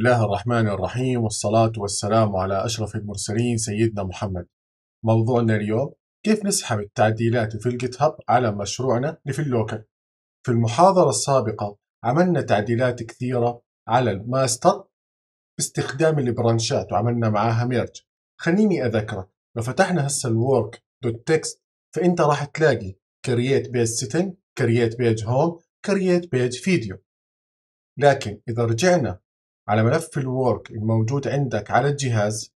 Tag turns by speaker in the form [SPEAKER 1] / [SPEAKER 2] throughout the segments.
[SPEAKER 1] الله الرحمن الرحيم والصلاة والسلام على أشرف المرسلين سيدنا محمد موضوعنا اليوم كيف نسحب التعديلات في الجيت هاب على مشروعنا اللي في اللوكل في المحاضرة السابقة عملنا تعديلات كثيرة على الماستر باستخدام البرانشات وعملنا معاها ميرج خليني أذكرك لو فتحنا هسه الورك دوت تكست فأنت راح تلاقي كرييت بيج سيتنج كرييت بيج هوم كرييت بيج فيديو لكن إذا رجعنا على ملف الورك الموجود عندك على الجهاز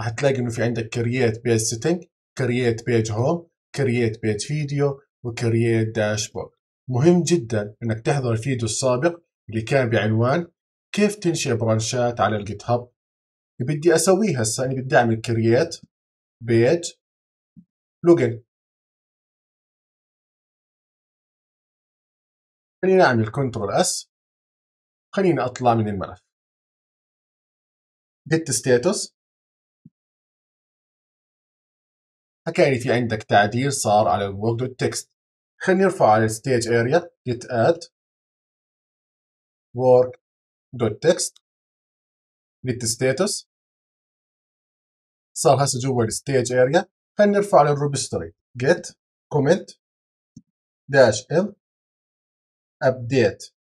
[SPEAKER 1] راح تلاقي انه في عندك كرييت بيج سيتنج كرييت بيج هوم كرييت بيج فيديو وكرييت داشبورد مهم جدا انك تحضر الفيديو السابق اللي كان بعنوان كيف تنشئ برانشات على الجيت هاب بدي اسويه هسه اني بدي
[SPEAKER 2] اعمل كرييت بيج لوجن خلينا نعمل كنترول اس خليني اطلع من الملف هيت ستاتس حكى لي في عندك تعديل صار على الوورد والتكست خليني ارفع على الستيج اريا جيت اد work دوت تكست جيت ستاتس صار هسه جوا الستيج اريا خليني ارفع على للريبستري جيت كومنت داش ال ابديت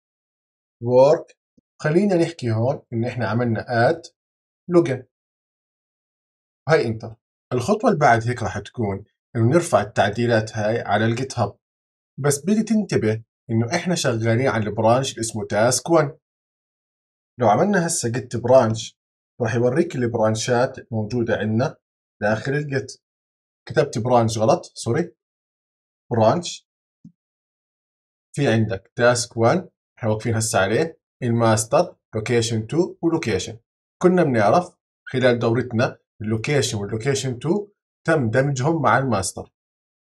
[SPEAKER 2] work
[SPEAKER 1] خلينا نحكي هون ان احنا عملنا add لوجن هاي انتر الخطوة اللي بعد هيك راح تكون انه نرفع التعديلات هاي على الجيت هاب بس بدي تنتبه انه احنا شغالين على البرانش اللي اسمه تاسك 1 لو عملنا هسه جيت برانش راح يوريك البرانشات الموجودة عندنا داخل الجيت كتبت برانش غلط سوري برانش في عندك تاسك 1 احنا واقفين هسه عليه الماستر لوكيشن 2 ولوكيشن كنا بنعرف خلال دورتنا اللوكيشن واللوكيشن 2 تم دمجهم مع الماستر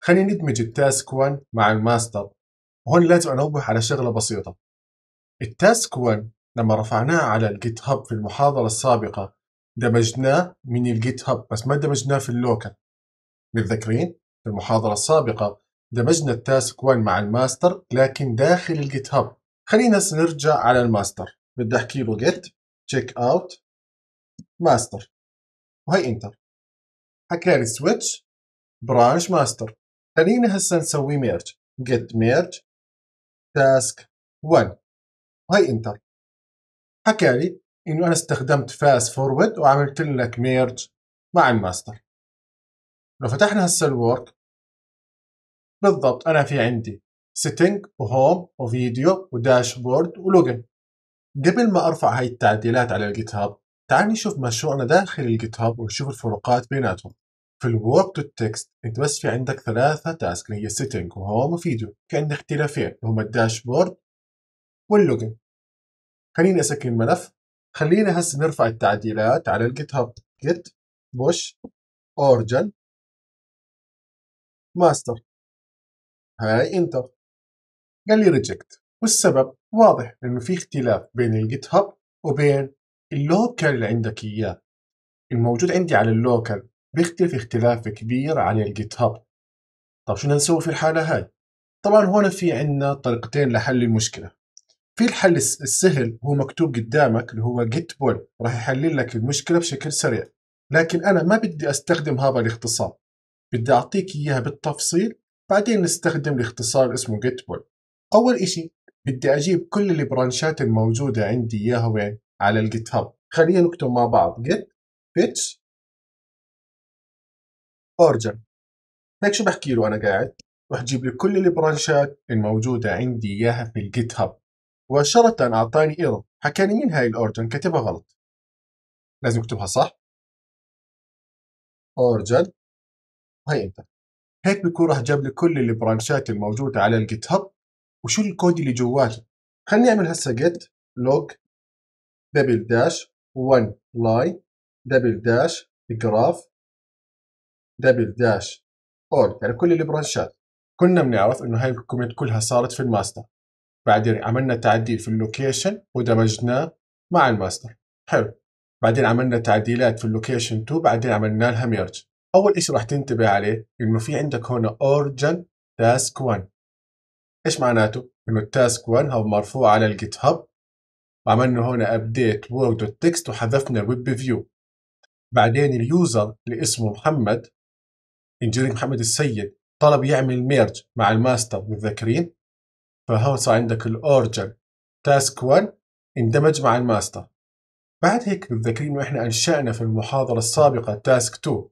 [SPEAKER 1] خلينا ندمج التاسك 1 مع الماستر وهون لازم انوه على شغله بسيطه التاسك 1 لما رفعناه على الجيت هاب في المحاضره السابقه دمجناه من الجيت هاب بس ما دمجناه في اللوكال متذكرين في المحاضره السابقه دمجنا التاسك 1 مع الماستر لكن داخل الجيت هاب خلينا نرجع على الماستر بدي احكي له جيت check out master وهي
[SPEAKER 2] انتر حكى لي switch branch master خلينا هسه نسوي merge جيت merge task 1 وهي انتر حكى لي انه انا استخدمت فاست فورورد وعملت لك ميرج مع الماستر لو فتحنا هسه الورك بالضبط
[SPEAKER 1] انا في عندي سيتنج وهوم وفيديو وداشبورد ولوجن قبل ما ارفع هاي التعديلات على الجيت هاب تعال نشوف مشروعنا داخل الجيت هاب ونشوف الفروقات بيناتهم في الورك تو تكست انت بس في عندك ثلاثة تاسك اللي هي سيتنج وهوم وفيديو في عندنا اختلافين هما الداشبورد واللوجن خليني اسكن الملف خلينا هسه نرفع التعديلات على الجيت هاب جيت
[SPEAKER 2] بوش اورجن ماستر
[SPEAKER 1] هاي انتر قال لي ريجكت والسبب واضح لانه في اختلاف بين الجيت هاب وبين اللوكال اللي عندك اياه الموجود عندي على اللوكال بيختلف اختلاف كبير عن الجيت هاب طب شو نسوي في الحاله هاي طبعا هون في عندنا طريقتين لحل المشكله في الحل السهل هو مكتوب قدامك اللي هو جيت بول راح يحلل لك المشكله بشكل سريع لكن انا ما بدي استخدم هذا الاختصار بدي اعطيك اياها بالتفصيل بعدين نستخدم الاختصار اسمه جيت بول اول اشي بدي اجيب كل البرانشات الموجوده عندي اياها وين على الجيت هاب خلينا نكتب مع بعض جيت بيتش اورجن هيك شو بحكي له انا قاعد رح جيب لي كل البرانشات الموجوده عندي اياها في الجيت هاب مباشره اعطاني ايرور حكى لي مين هاي الاورجن كاتبها غلط لازم اكتبها صح اورجن وهي انت هيك بيكون رح جاب لي كل البرانشات الموجوده على الجيت هاب وشو الكود اللي جواته خلني اعمل هسه جيت لوج دبل داش 1 لاين دبل داش جراف دبل داش اول يعني كل البرانشات كنا بنعرف انه هاي الكوميت كلها صارت في الماستر بعدين عملنا تعديل في اللوكيشن ودمجناه مع الماستر حلو بعدين عملنا تعديلات في اللوكيشن 2 بعدين عملنا لها ميرج اول شيء راح تنتبه عليه انه في عندك هون اورجن تاسك 1 ايش معناته؟ انه التاسك 1 هو مرفوع على الجيت هاب وعملنا هنا ابديت وورد دوت تكست وحذفنا الويب فيو بعدين اليوزر اللي اسمه محمد انجينير محمد السيد طلب يعمل ميرج مع الماستر متذكرين فهون صار عندك الاورجن تاسك 1 اندمج مع الماستر بعد هيك متذكرين انه احنا انشانا في المحاضره السابقه تاسك 2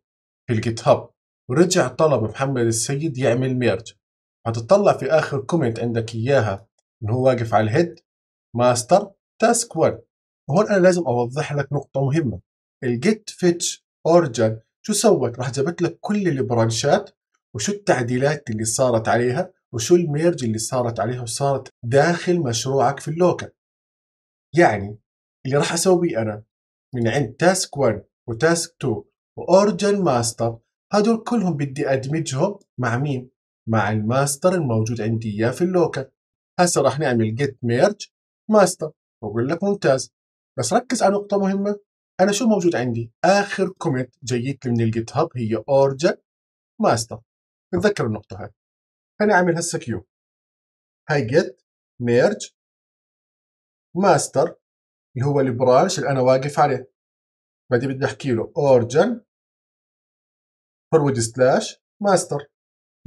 [SPEAKER 1] في الجيت هاب ورجع طلب محمد السيد يعمل ميرج هتطلع في اخر كومنت عندك اياها ان هو واقف على الهيد ماستر تاسك 1 وهون انا لازم اوضح لك نقطه مهمه الجيت فيتش اورجن شو سوت راح جابت لك كل البرانشات وشو التعديلات اللي صارت عليها وشو الميرج اللي صارت عليها وصارت داخل مشروعك في اللوكل يعني اللي راح اسويه انا من عند تاسك 1 وتاسك 2 واورجن ماستر هدول كلهم بدي ادمجهم مع مين مع الماستر الموجود عندي اياه في اللوكل هسه راح نعمل جيت ميرج ماستر بقول لك ممتاز بس ركز على نقطه مهمه انا شو موجود عندي اخر كومنت جيت لي من الجيت هاب هي اورجكت ماستر نتذكر النقطه هاي انا اعمل
[SPEAKER 2] هسه كيو هاي جيت ميرج ماستر اللي هو البرانش اللي انا واقف عليه بعدين بدي احكي له اورجن
[SPEAKER 1] فورورد سلاش ماستر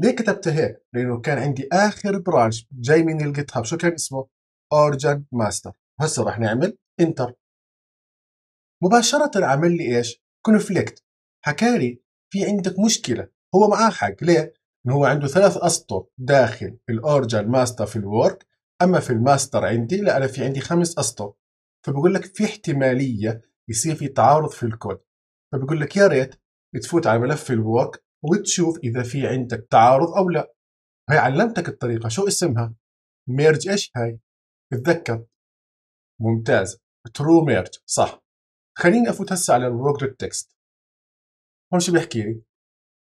[SPEAKER 1] ليه كتبت هيك؟ لأنه كان عندي آخر برانش جاي من الجيت هاب شو كان اسمه؟ أورجن ماستر هسه راح نعمل انتر مباشرة عمل لي ايش؟ كونفليكت حكالي في عندك مشكلة هو معاه حق ليه؟ انه هو عنده ثلاث أسطر داخل الأورجن ماستر في الورك أما في الماستر عندي لا أنا في عندي خمس أسطر فبقول لك في احتمالية يصير في تعارض في الكود فبقول لك يا ريت تفوت على ملف الورك وتشوف اذا في عندك تعارض او لا هي علمتك الطريقه شو اسمها ميرج ايش هاي اتذكر ممتاز ترو ميرج صح خليني افوت هسه على الورك تكست هون شو بيحكي لي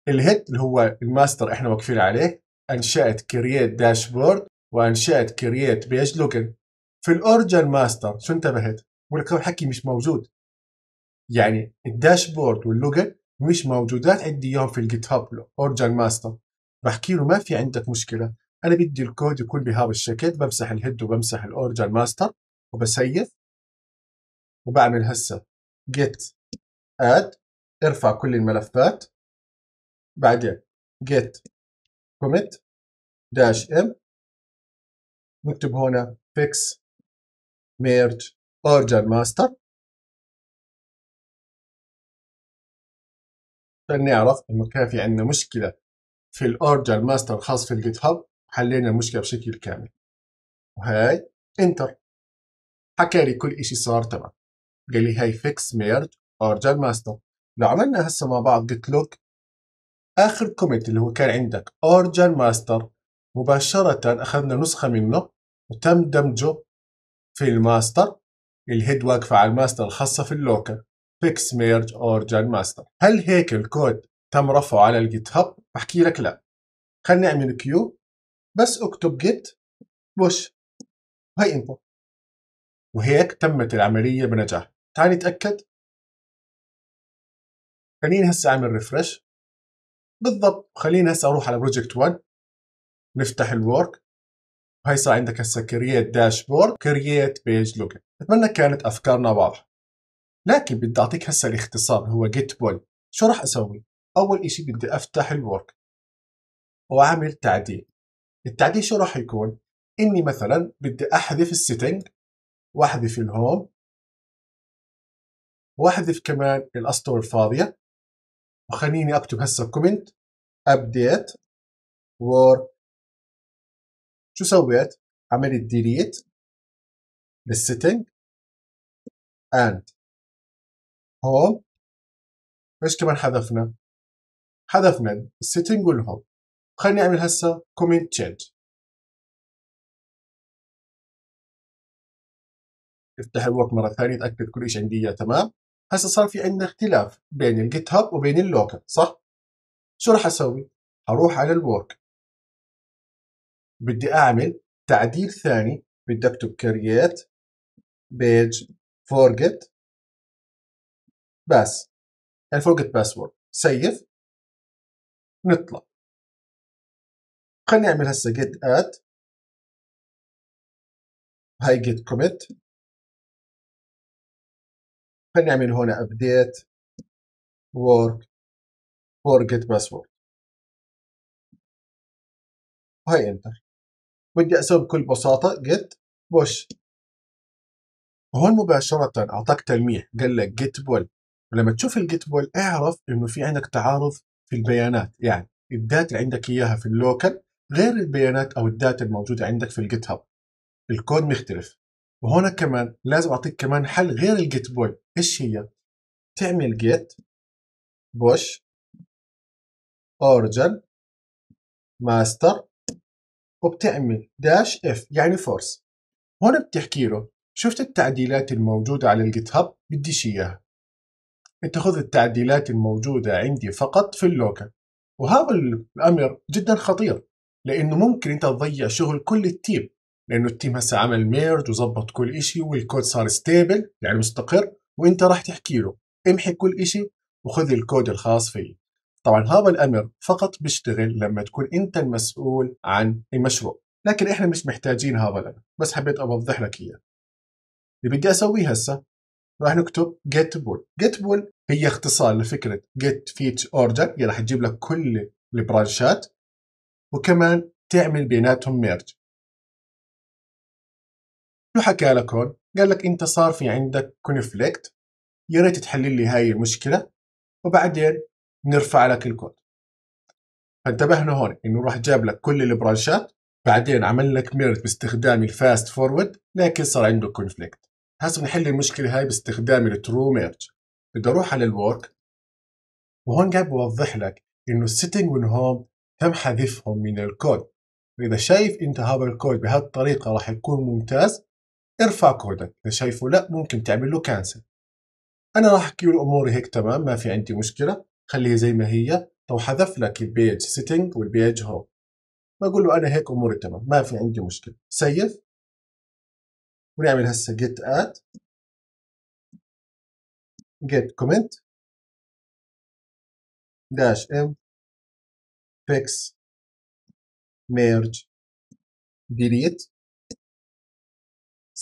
[SPEAKER 1] الهيد اللي هو الماستر احنا واقفين عليه انشات كرييت داشبورد وانشات كرييت بيج لوجن في الاورجن ماستر شو انتبهت؟ بقول لك حكي مش موجود يعني الداشبورد واللوجن مش موجودات عندي اياهم في الجيت هاب اورجن ماستر بحكي له ما في عندك مشكله انا بدي الكود يكون بهذا الشكل بمسح الهيد وبمسح الاورجن ماستر وبسيف وبعمل هسه جيت اد ارفع
[SPEAKER 2] كل الملفات بعدين جيت كوميت داش ام نكتب هنا فيكس ميرج اورجن ماستر
[SPEAKER 1] فاني عرفت انه كان في عندنا مشكله في الاورجر ماستر الخاص في الجيت هاب حلينا المشكله بشكل كامل وهاي انتر حكى لي كل إشي صار تمام قال لي هاي فيكس ميرج اورجر ماستر لو عملنا هسه مع بعض جيت لوك اخر كوميت اللي هو كان عندك اورجر ماستر مباشره اخذنا نسخه منه وتم دمجه في الماستر الهيد واقفه على الماستر الخاصه في اللوكر فيكس ميرج اور جن ماستر هل هيك الكود تم رفعه على الجيت هاب بحكي لك لا خلينا نعمل كيو
[SPEAKER 2] بس اكتب جيت بوش وهي انبوت وهيك تمت العمليه بنجاح تعال نتاكد خليني
[SPEAKER 1] هسه اعمل ريفرش بالضبط خليني هسه اروح على بروجكت 1 نفتح الورك وهي صار عندك هسه كرييت داشبورد كرييت بيج لوك اتمنى كانت افكارنا واضحه لكن بدي أعطيك هسه الاختصار هو جيت بول شو راح أسوي؟ أول إشي بدي أفتح الورك وأعمل تعديل التعديل شو راح يكون؟ إني مثلا بدي أحذف السيتنج وأحذف
[SPEAKER 2] الهوم وأحذف كمان الأسطر الفاضية وخليني أكتب هسه كومنت أبديت وور شو سويت؟ عملت ديليت للسيتنج اند هوم ايش كمان حذفنا حذفنا السيتنج والهوم خليني اعمل هسه كومنت تشينج
[SPEAKER 1] افتح الورك مره ثانيه اتاكد كل شيء عندي اياه تمام هسه صار في عندنا اختلاف بين الجيت هاب وبين اللوكل صح شو راح اسوي اروح على الورك
[SPEAKER 2] بدي اعمل تعديل ثاني بدي اكتب كرييت بيج فورجيت باس يعني فورجت باسورد سيف نطلع خليني اعمل هسه جيت اد هاي جيت كوميت خليني اعمل هون ابديت work forget باسورد وهي
[SPEAKER 1] انتر بدي اسوي بكل بساطه جيت بوش هون مباشره اعطاك تلميح قال لك جيت بول ولما تشوف الجيت بول اعرف انه في عندك تعارض في البيانات يعني الداتا اللي عندك اياها في اللوكل غير البيانات او الداتا الموجوده عندك في الجيت هاب الكود مختلف وهنا كمان لازم اعطيك كمان حل غير الجيت بول ايش هي تعمل جيت
[SPEAKER 2] بوش اورجن ماستر
[SPEAKER 1] وبتعمل داش اف يعني فورس هون بتحكي له شفت التعديلات الموجوده على الجيت هاب بديش اياها اتخذ التعديلات الموجودة عندي فقط في اللوكل وهذا الأمر جدا خطير لأنه ممكن أنت تضيع شغل كل التيم لأنه التيم هسه عمل ميرج وظبط كل إشي والكود صار ستيبل يعني مستقر وأنت راح تحكي له امحي كل إشي وخذ الكود الخاص فيه طبعا هذا الأمر فقط بيشتغل لما تكون أنت المسؤول عن المشروع لكن إحنا مش محتاجين هذا الأمر بس حبيت أوضح لك إياه اللي بدي أسويه هسه راح نكتب get بول get بول هي اختصار لفكره get feature order اللي يعني راح تجيب لك كل البرانشات وكمان تعمل
[SPEAKER 2] بيناتهم ميرج شو حكى لك هون؟ قال لك انت
[SPEAKER 1] صار في عندك كونفليكت يا ريت تحل لي هاي المشكله وبعدين نرفع لك الكود فانتبهنا هون انه راح جاب لك كل البرانشات بعدين عمل لك ميرج باستخدام الفاست فورورد لكن صار عنده كونفليكت هسه بنحل المشكله هاي باستخدام الترو ميرج بدي اروح على الورك وهون قاعد بوضح لك انه السيتنج والهوم تم حذفهم من الكود فاذا شايف انت هذا الكود بهالطريقه راح يكون ممتاز ارفع كودك اذا شايفه لا ممكن تعمل له كانسل انا راح احكي له اموري هيك تمام ما في عندي مشكله خليها زي ما هي لو حذف لك البيج سيتنج والبيج هوم بقول له انا هيك اموري تمام ما في عندي مشكله سيف ونعمل هسه get at
[SPEAKER 2] get comment dash m fix merge delete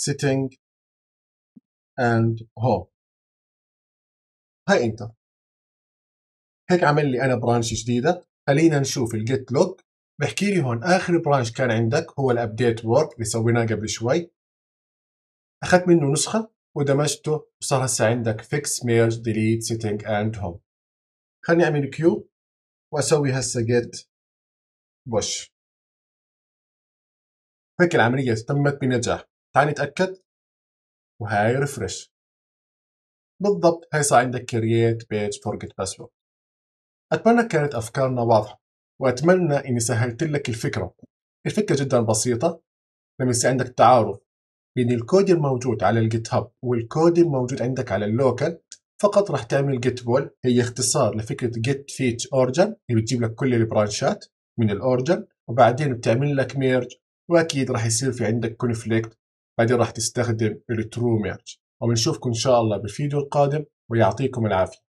[SPEAKER 2] setting and home هاي انتر
[SPEAKER 1] هيك عمل لي انا برانش جديده خلينا نشوف الجيت لوك بحكي لي هون اخر برانش كان عندك هو الابديت وورك اللي سويناه قبل شوي اخذت منه نسخه ودمجته وصار هسه عندك فيكس ميرج ديليت سيتنج اند هوم خليني اعمل كيو واسوي هسه جيت بوش
[SPEAKER 2] هيك العمليه تمت بنجاح تعال نتاكد وهاي
[SPEAKER 1] ريفرش بالضبط هي صار عندك كرييت بيج forget باسورد اتمنى كانت افكارنا واضحه واتمنى اني سهلت لك الفكره الفكره جدا بسيطه لما يصير عندك تعارف بين الكود الموجود على الجيت هاب والكود الموجود عندك على اللوكال فقط راح تعمل جيت بول هي اختصار لفكره جيت فيتش اورجن اللي بتجيب لك كل البرانشات من الاورجن وبعدين بتعمل لك ميرج واكيد راح يصير في عندك كونفليكت بعدين راح تستخدم الترو ميرج وبنشوفكم ان شاء الله بالفيديو القادم ويعطيكم العافيه